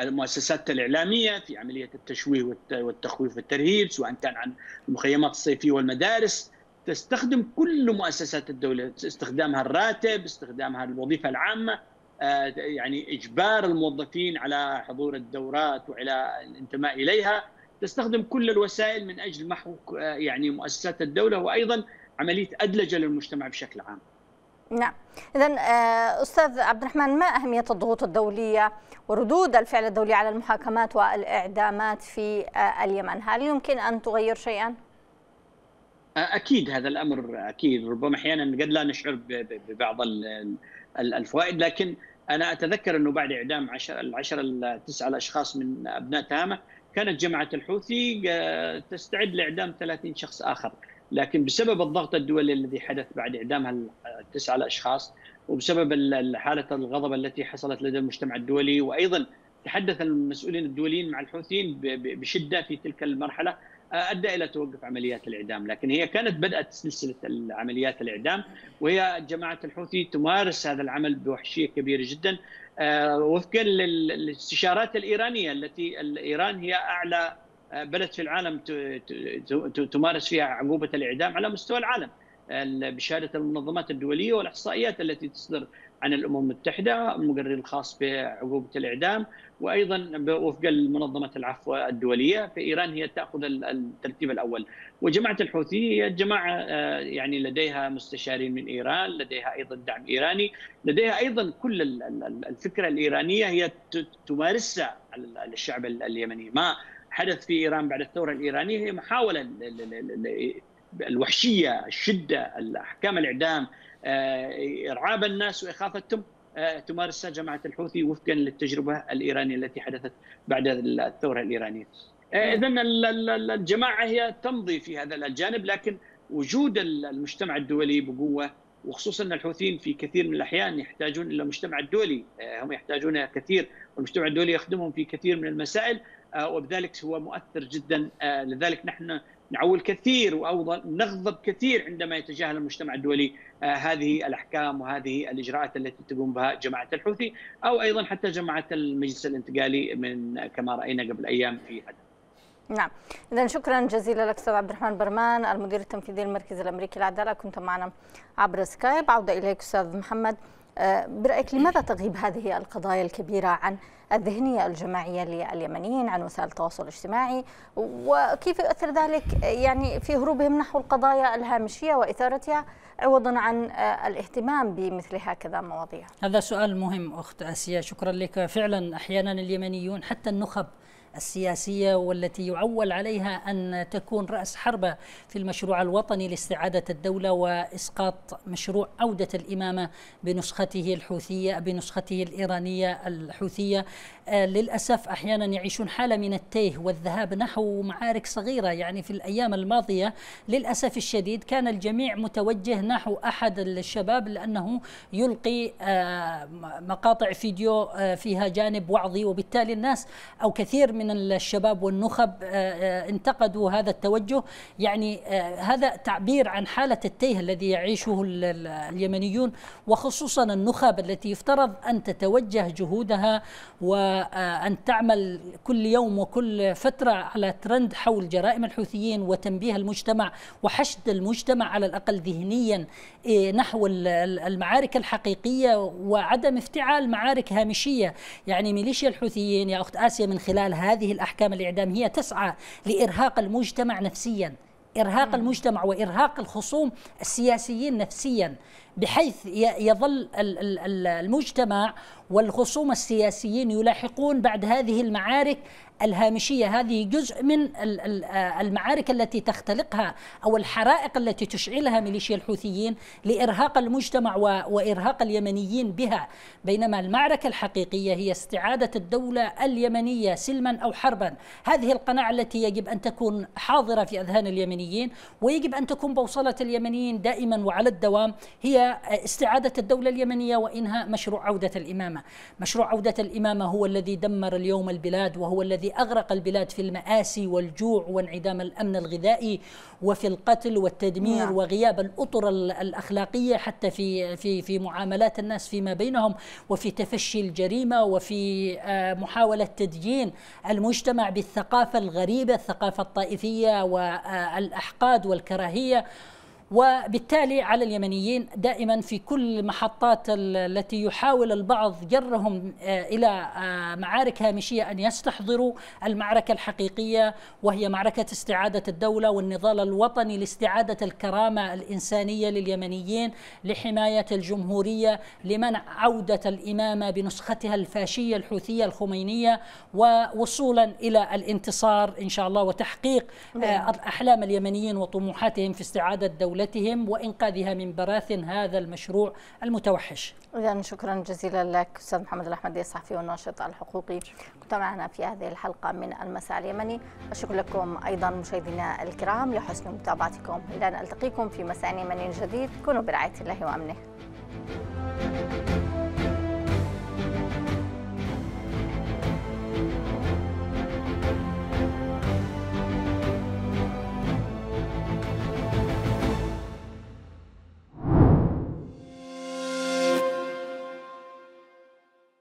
المؤسسات الإعلامية في عملية التشويه والتخويف والترهيب سواء كان عن المخيمات الصيفية والمدارس تستخدم كل مؤسسات الدولة استخدامها الراتب استخدامها الوظيفة العامة آه، يعني إجبار الموظفين على حضور الدورات وعلى الانتماء إليها تستخدم كل الوسائل من اجل محو آه، يعني مؤسسات الدوله وايضا عمليه ادلجه للمجتمع بشكل عام. نعم اذا آه، استاذ عبد الرحمن ما اهميه الضغوط الدوليه وردود الفعل الدولي على المحاكمات والاعدامات في آه، اليمن هل يمكن ان تغير شيئا اكيد هذا الامر اكيد ربما احيانا قد لا نشعر ببعض الفوائد لكن انا اتذكر انه بعد اعدام 10 العشر التسعه الاشخاص من ابناء تهامه كانت جماعه الحوثي آه، تستعد لاعدام 30 شخص اخر لكن بسبب الضغط الدولي الذي حدث بعد اعدام التسعه الاشخاص وبسبب حاله الغضب التي حصلت لدى المجتمع الدولي وايضا تحدث المسؤولين الدوليين مع الحوثيين بشده في تلك المرحله آه، ادى الى توقف عمليات الاعدام، لكن هي كانت بدات سلسله عمليات الاعدام وهي جماعه الحوثي تمارس هذا العمل بوحشيه كبيره جدا آه، وفقا للاستشارات الايرانيه التي ايران هي اعلى آه، بلد في العالم تمارس فيها عقوبه الاعدام على مستوى العالم بشهاده المنظمات الدوليه والاحصائيات التي تصدر عن الامم المتحده، المقرر الخاص بعقوبه الاعدام، وايضا وفقا لمنظمه العفو الدوليه فايران هي تاخذ الترتيب الاول، وجماعه الحوثي هي جماعه آه، يعني لديها مستشارين من ايران، لديها ايضا دعم ايراني، لديها ايضا كل الفكره الايرانيه هي تمارسها على الشعب اليمني، ما حدث في ايران بعد الثوره الايرانيه هي محاوله الوحشيه، الشده، احكام الاعدام، آه، ارعاب الناس واخافتهم آه، تمارسها جماعه الحوثي وفقا للتجربه الايرانيه التي حدثت بعد الثوره الايرانيه. آه، نعم. اذا الجماعه هي تمضي في هذا الجانب لكن وجود المجتمع الدولي بقوه وخصوصا ان الحوثيين في كثير من الاحيان يحتاجون الى المجتمع الدولي هم يحتاجون كثير والمجتمع الدولي يخدمهم في كثير من المسائل وبذلك هو مؤثر جدا لذلك نحن نعول كثير وأوضل نغضب كثير عندما يتجاهل المجتمع الدولي آه، هذه الأحكام وهذه الإجراءات التي تقوم بها جماعة الحوثي أو أيضا حتى جماعة المجلس الانتقالي من كما رأينا قبل أيام في عدن. نعم إذا شكرا جزيلا لك أستاذ عبد الرحمن برمان المدير التنفيذي للمركز الأمريكي للعدالة كنت معنا عبر سكايب عودة إليك أستاذ محمد برأيك لماذا تغيب هذه القضايا الكبيرة عن الذهنية الجماعية لليمنيين عن وسائل التواصل الاجتماعي وكيف يؤثر ذلك يعني في هروبهم نحو القضايا الهامشية وإثارتها عوضا عن الاهتمام بمثل هكذا مواضيع هذا سؤال مهم أخت آسيا شكرا لك فعلا أحيانا اليمنيون حتى النخب السياسية والتي يعول عليها أن تكون رأس حربة في المشروع الوطني لاستعادة الدولة وإسقاط مشروع عودة الإمامة بنسخته الحوثية بنسخته الإيرانية الحوثية آه، للأسف أحيانا يعيشون حالة من التيه والذهاب نحو معارك صغيرة يعني في الأيام الماضية للأسف الشديد كان الجميع متوجه نحو أحد الشباب لأنه يلقي آه، مقاطع فيديو آه، فيها جانب وعظي وبالتالي الناس أو كثير من الشباب والنخب انتقدوا هذا التوجه يعني هذا تعبير عن حالة التيه الذي يعيشه اليمنيون وخصوصا النخب التي يفترض أن تتوجه جهودها و وأن تعمل كل يوم وكل فترة على ترند حول جرائم الحوثيين وتنبيه المجتمع وحشد المجتمع على الأقل ذهنيا إيه، نحو المعارك الحقيقية وعدم افتعال معارك هامشية يعني ميليشيا الحوثيين يا أخت آسيا من خلال هذه الأحكام الإعدامية تسعى لإرهاق المجتمع نفسيا إرهاق المجتمع وإرهاق الخصوم السياسيين نفسيا بحيث يظل المجتمع والخصوم السياسيين يلاحقون بعد هذه المعارك الهامشيه هذه جزء من المعارك التي تختلقها او الحرائق التي تشعلها ميليشيا الحوثيين لارهاق المجتمع وارهاق اليمنيين بها بينما المعركه الحقيقيه هي استعاده الدوله اليمنيه سلما او حربا هذه القناعه التي يجب ان تكون حاضره في اذهان اليمنيين ويجب ان تكون بوصله اليمنيين دائما وعلى الدوام هي استعادة الدولة اليمنية وإنهاء مشروع عودة الإمامة مشروع عودة الإمامة هو الذي دمر اليوم البلاد وهو الذي أغرق البلاد في المآسي والجوع وانعدام الأمن الغذائي وفي القتل والتدمير نعم. وغياب الأطر الأخلاقية حتى في, في, في معاملات الناس فيما بينهم وفي تفشي الجريمة وفي آه، محاولة تدجين المجتمع بالثقافة الغريبة الثقافة الطائفية والأحقاد والكراهية وبالتالي على اليمنيين دائما في كل محطات التي يحاول البعض جرهم آه، الى آه، معارك هامشيه ان يستحضروا المعركه الحقيقيه وهي معركه استعاده الدوله والنضال الوطني لاستعاده الكرامه الانسانيه لليمنيين لحمايه الجمهوريه لمنع عوده الامامه بنسختها الفاشيه الحوثيه الخمينيه ووصولا الى الانتصار ان شاء الله وتحقيق آه، نعم. احلام اليمنيين وطموحاتهم في استعاده الدوله دولتهم وإنقاذها من براثن هذا المشروع المتوحش إذا شكرا جزيلا لك أستاذ محمد الأحمدي الصحفي والناشط الحقوقي كنت معنا في هذه الحلقة من المساء اليمني أشكر لكم أيضا مشاهدينا الكرام لحسن متابعتكم إلى أن ألتقيكم في مساء يمني جديد كونوا برعاية الله وأمنه